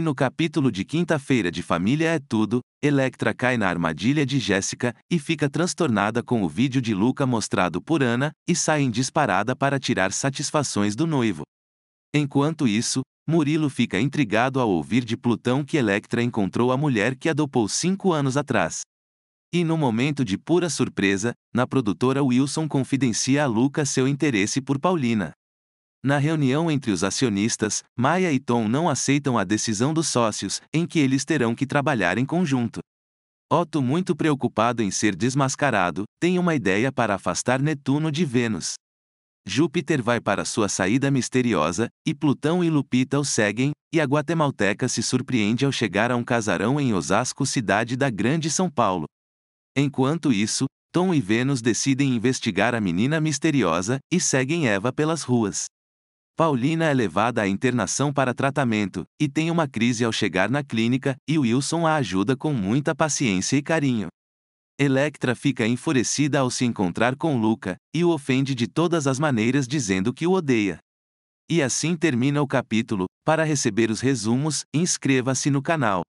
E no capítulo de quinta-feira de Família é Tudo, Electra cai na armadilha de Jéssica e fica transtornada com o vídeo de Luca mostrado por Ana e sai em disparada para tirar satisfações do noivo. Enquanto isso, Murilo fica intrigado ao ouvir de Plutão que Electra encontrou a mulher que adopou cinco anos atrás. E no momento de pura surpresa, na produtora Wilson confidencia a Luca seu interesse por Paulina. Na reunião entre os acionistas, Maia e Tom não aceitam a decisão dos sócios, em que eles terão que trabalhar em conjunto. Otto, muito preocupado em ser desmascarado, tem uma ideia para afastar Netuno de Vênus. Júpiter vai para sua saída misteriosa, e Plutão e Lupita o seguem, e a guatemalteca se surpreende ao chegar a um casarão em Osasco, cidade da Grande São Paulo. Enquanto isso, Tom e Vênus decidem investigar a menina misteriosa e seguem Eva pelas ruas. Paulina é levada à internação para tratamento e tem uma crise ao chegar na clínica, e Wilson a ajuda com muita paciência e carinho. Electra fica enfurecida ao se encontrar com Luca e o ofende de todas as maneiras dizendo que o odeia. E assim termina o capítulo. Para receber os resumos, inscreva-se no canal.